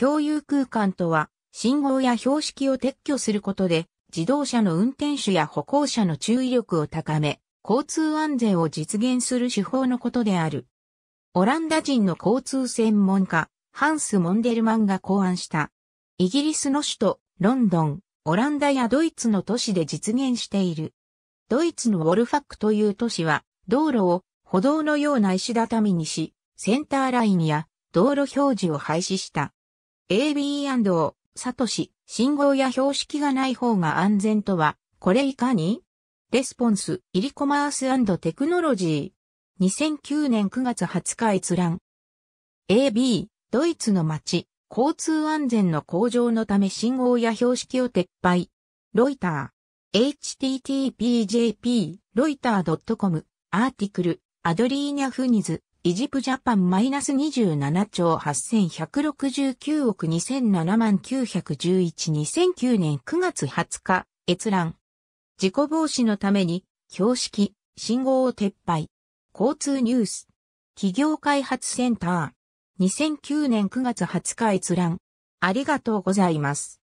共有空間とは、信号や標識を撤去することで、自動車の運転手や歩行者の注意力を高め、交通安全を実現する手法のことである。オランダ人の交通専門家、ハンス・モンデルマンが考案した。イギリスの首都、ロンドン、オランダやドイツの都市で実現している。ドイツのウォルファックという都市は、道路を歩道のような石畳にし、センターラインや道路表示を廃止した。AB& サトシ、信号や標識がない方が安全とは、これいかにレスポンス、イリコマーステクノロジー。2009年9月20日閲覧。AB、ドイツの街、交通安全の向上のため信号や標識を撤廃。ロイター。http://jp, ロイター .com、アーティクル、アドリーニャ・フニズ。イジプジャパンマイナス27兆8169億2007万9112009年9月20日、閲覧。事故防止のために、標識、信号を撤廃。交通ニュース。企業開発センター。2009年9月20日閲覧。ありがとうございます。